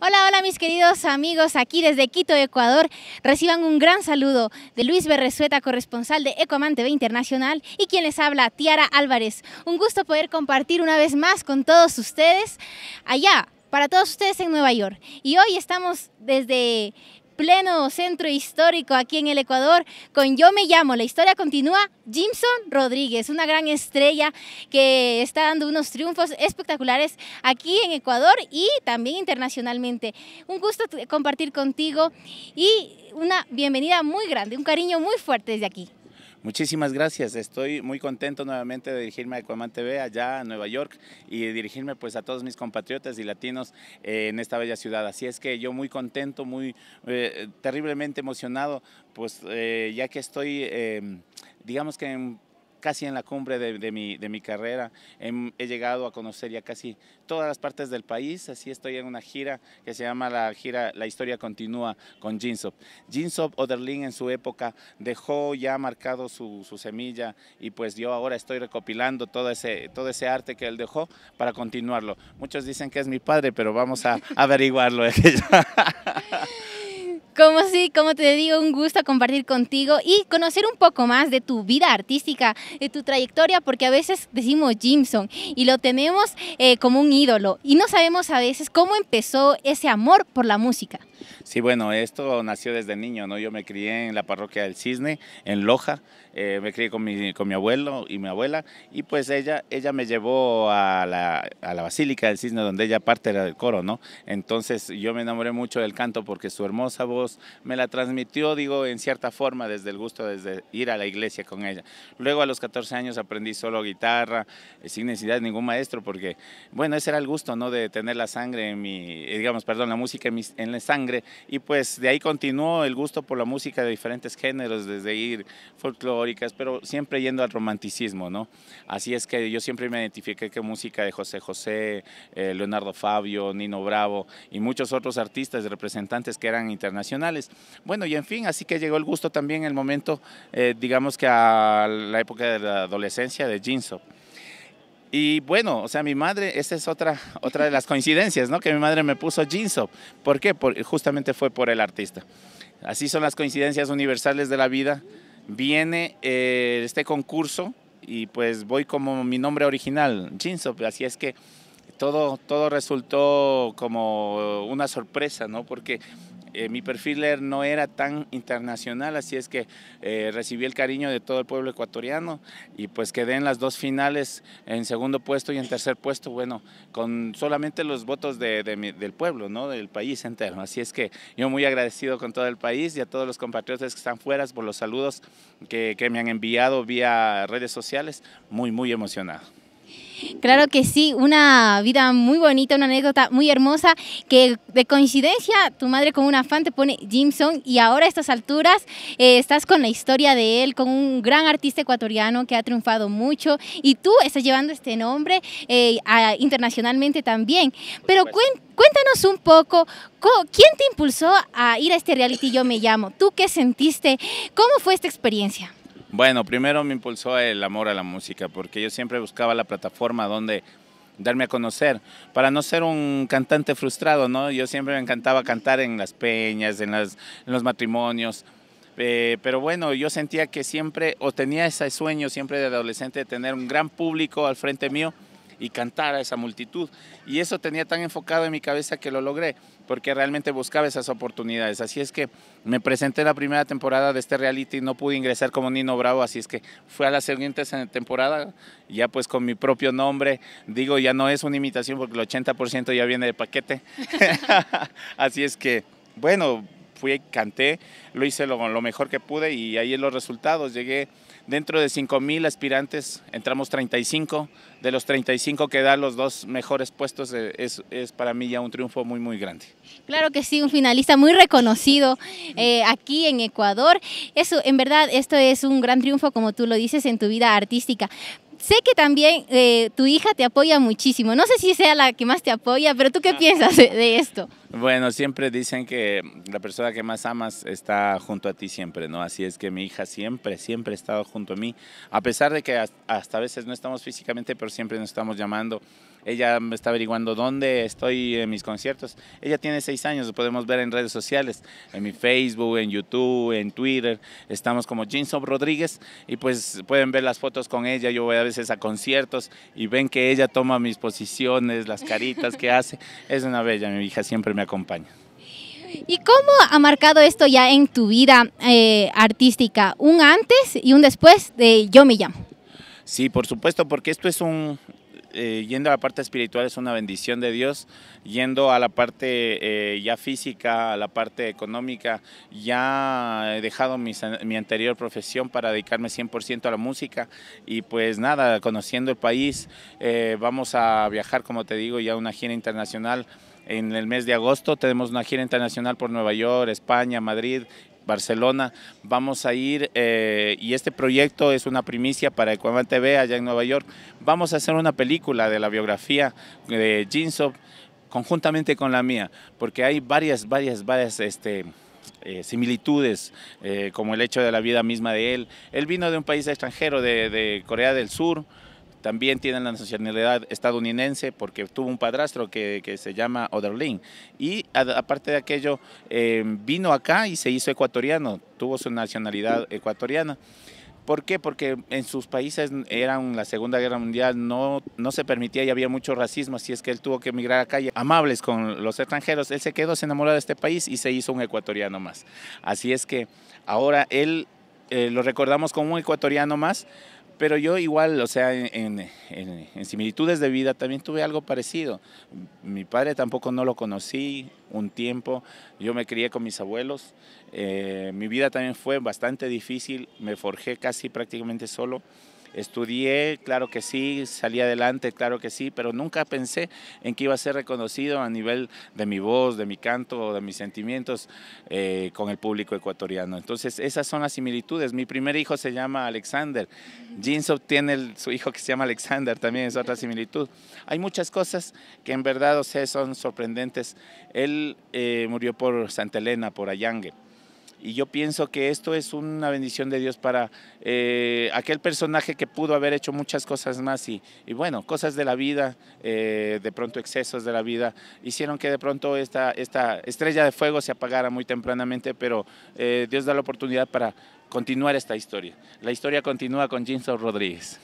Hola, hola mis queridos amigos aquí desde Quito, Ecuador. Reciban un gran saludo de Luis Berresueta, corresponsal de Ecoman TV Internacional y quien les habla, Tiara Álvarez. Un gusto poder compartir una vez más con todos ustedes allá, para todos ustedes en Nueva York. Y hoy estamos desde pleno centro histórico aquí en el Ecuador con Yo me llamo, la historia continúa, Jimson Rodríguez, una gran estrella que está dando unos triunfos espectaculares aquí en Ecuador y también internacionalmente. Un gusto compartir contigo y una bienvenida muy grande, un cariño muy fuerte desde aquí. Muchísimas gracias. Estoy muy contento nuevamente de dirigirme a Ecuaman TV allá a Nueva York y dirigirme pues a todos mis compatriotas y latinos eh, en esta bella ciudad. Así es que yo muy contento, muy eh, terriblemente emocionado, pues eh, ya que estoy, digamos que en casi en la cumbre de, mi, de mi, carrera. Em, he, llegado a conocer ya casi todas las partes del país, así estoy en una gira que se llama la gira La Historia Continúa con Jinsop. Jinsop Oderlin en su época dejó ya marcado su, su, semilla y pues yo ahora estoy recopilando todo ese, todo ese arte que él dejó para continuarlo. Muchos dicen que es mi padre, pero vamos a averiguarlo. Como sí, como te digo, un gusto compartir contigo y conocer un poco más de tu vida artística, de tu trayectoria, porque a veces decimos Jimson y lo tenemos eh, como un ídolo y no sabemos a veces cómo empezó ese amor por la música. Sí, bueno, esto nació desde niño, ¿no? Yo me crié en la parroquia del Cisne, en Loja, eh, me crié con mi, con mi abuelo y mi abuela y pues ella, ella me llevó a la, a la Basílica del Cisne donde ella parte era del coro, ¿no? Entonces yo me enamoré mucho del canto porque su hermosa voz me la transmitió, digo, en cierta forma desde el gusto, desde ir a la iglesia con ella. Luego a los 14 años aprendí solo guitarra, eh, sin necesidad de ningún maestro porque, bueno, ese era el gusto, ¿no? De tener la sangre en mi, eh, digamos, perdón, la música en, mi, en la sangre y pues de ahí continuó el gusto por la música de diferentes géneros, desde ir folclore, pero siempre yendo al romanticismo, ¿no? Así es que yo siempre me identifiqué con música de José José, eh, Leonardo Fabio, Nino Bravo y muchos otros artistas, representantes que eran internacionales. Bueno, y en fin, así que llegó el gusto también el momento, eh, digamos que a la época de la adolescencia de Jinso. Y bueno, o sea, mi madre, esa es otra, otra de las coincidencias, ¿no? Que mi madre me puso Jinso. ¿Por qué? justamente fue por el artista. Así son las coincidencias universales de la vida viene eh, este concurso y pues voy como mi nombre original, Jinso, así es que todo, todo resultó como una sorpresa, ¿no? Porque eh, mi perfil no era tan internacional, así es que eh, recibí el cariño de todo el pueblo ecuatoriano y pues quedé en las dos finales, en segundo puesto y en tercer puesto, bueno, con solamente los votos del pueblo, ¿no? del país entero. Así es que yo muy agradecido con todo el país y a todos los compatriotas que están fuera por los saludos que me han enviado vía redes sociales, muy, muy emocionado. Claro que sí, una vida muy bonita, una anécdota muy hermosa, que de coincidencia tu madre con un afán te pone Jimson y ahora a estas alturas eh, estás con la historia de él, con un gran artista ecuatoriano que ha triunfado mucho y tú estás llevando este nombre eh, internacionalmente también. Pero pues cuéntanos un poco, ¿quién te impulsó a ir a este reality Yo Me Llamo? ¿Tú qué sentiste? ¿Cómo fue esta experiencia? Bueno, primero me impulsó el amor a la música, porque yo siempre buscaba la plataforma donde darme a conocer, para no ser un cantante frustrado, ¿no? Yo siempre me encantaba cantar en las peñas, en, los matrimonios, eh, pero bueno, yo sentía que siempre, o tenía ese sueño siempre de adolescente de tener un gran público al frente mío, y cantar a esa multitud. Y eso tenía tan enfocado en mi cabeza que lo logré, porque realmente buscaba esas oportunidades. Así es que me presenté la primera temporada de este reality y no pude ingresar como Nino Bravo, así es que fue a la siguiente temporada, ya pues con mi propio nombre. Digo, ya no es una imitación porque el 80% ya viene de paquete. así es que, bueno, fui, canté, lo hice lo, lo mejor que pude y ahí en los resultados. Llegué dentro de 5.000 aspirantes, entramos 35, de los 35 que da los dos mejores puestos eh, es, para mí ya un triunfo muy, muy grande. Claro que sí, un finalista muy reconocido eh, aquí en Ecuador. Eso, en verdad, esto es un gran triunfo, como tú lo dices, en tu vida artística. Sé que también eh, tu hija te apoya muchísimo. No sé si sea la que más te apoya, pero ¿tú qué ah. piensas de, de, esto? Bueno, siempre dicen que la persona que más amas está junto a ti siempre, ¿no? Así es que mi hija siempre, siempre ha estado junto a mí, a pesar de que hasta a veces no estamos físicamente, pero siempre nos estamos llamando ella me está averiguando dónde estoy en mis conciertos. Ella tiene seis años, lo podemos ver en redes sociales, en mi Facebook, en YouTube, en Twitter. Estamos como Jinsop Rodríguez y pues pueden ver las fotos con ella. Yo voy a veces a conciertos y ven que ella toma mis posiciones, las caritas que hace. Es una bella, mi hija siempre me acompaña. ¿Y cómo ha marcado esto ya en tu vida eh, artística? Un antes y un después de Yo me llamo. Sí, por supuesto, porque esto es un, eh, yendo a la parte espiritual es una bendición de Dios, yendo a la parte eh, ya física, a la parte económica, ya he dejado mi anterior profesión para dedicarme 100% a la música y pues nada, conociendo el país, eh, vamos a viajar, como te digo, ya una gira internacional. En el mes de agosto tenemos una gira internacional por Nueva York, España, Madrid Barcelona. Vamos a ir, eh, y este proyecto es una primicia para Ecuador TV allá en Nueva York, vamos a hacer una película de la biografía de Jinsop conjuntamente con la mía, porque hay varias, varias, varias... Este, eh, similitudes, eh, como el hecho de la vida misma de él. Él vino de un país extranjero, de Corea del Sur, también tiene la nacionalidad estadounidense porque tuvo un padrastro que, que se llama Oderlin. Y aparte de aquello, em, vino acá y se hizo ecuatoriano, tuvo su nacionalidad ecuatoriana. ¿Por qué? Porque en sus países eran la Segunda Guerra Mundial, no, no se permitía y había mucho racismo, así es que él tuvo que emigrar acá, y amables con los extranjeros. Él se quedó, se enamoró de este país y se hizo un ecuatoriano más. Así es que ahora él eh, lo recordamos como un ecuatoriano más, pero yo igual, o sea, en, similitudes de vida también tuve algo parecido. Mi padre tampoco no lo conocí un tiempo, yo me crié con mis abuelos, eh, mi vida también fue bastante difícil, me forjé casi prácticamente solo. Estudié, claro que sí, salí adelante, claro que sí, pero nunca pensé en que iba a ser reconocido a nivel de mi voz, de mi canto, de mis sentimientos eh, con el público ecuatoriano. Entonces, esas son las similitudes. Mi primer hijo se llama Alexander. jeans tiene su hijo que se llama Alexander, también es otra similitud. Hay muchas cosas que en verdad, o sea, son sorprendentes. Él eh, murió por Santa Elena, por Allangue y yo pienso que esto es una bendición de Dios para eh, aquel personaje que pudo haber hecho muchas cosas más y, bueno, cosas de la vida, eh, de pronto excesos de la vida, hicieron que de pronto esta, esta estrella de fuego se apagara muy tempranamente, pero eh, Dios da la oportunidad para continuar esta historia. La historia continúa con Jinson Rodríguez.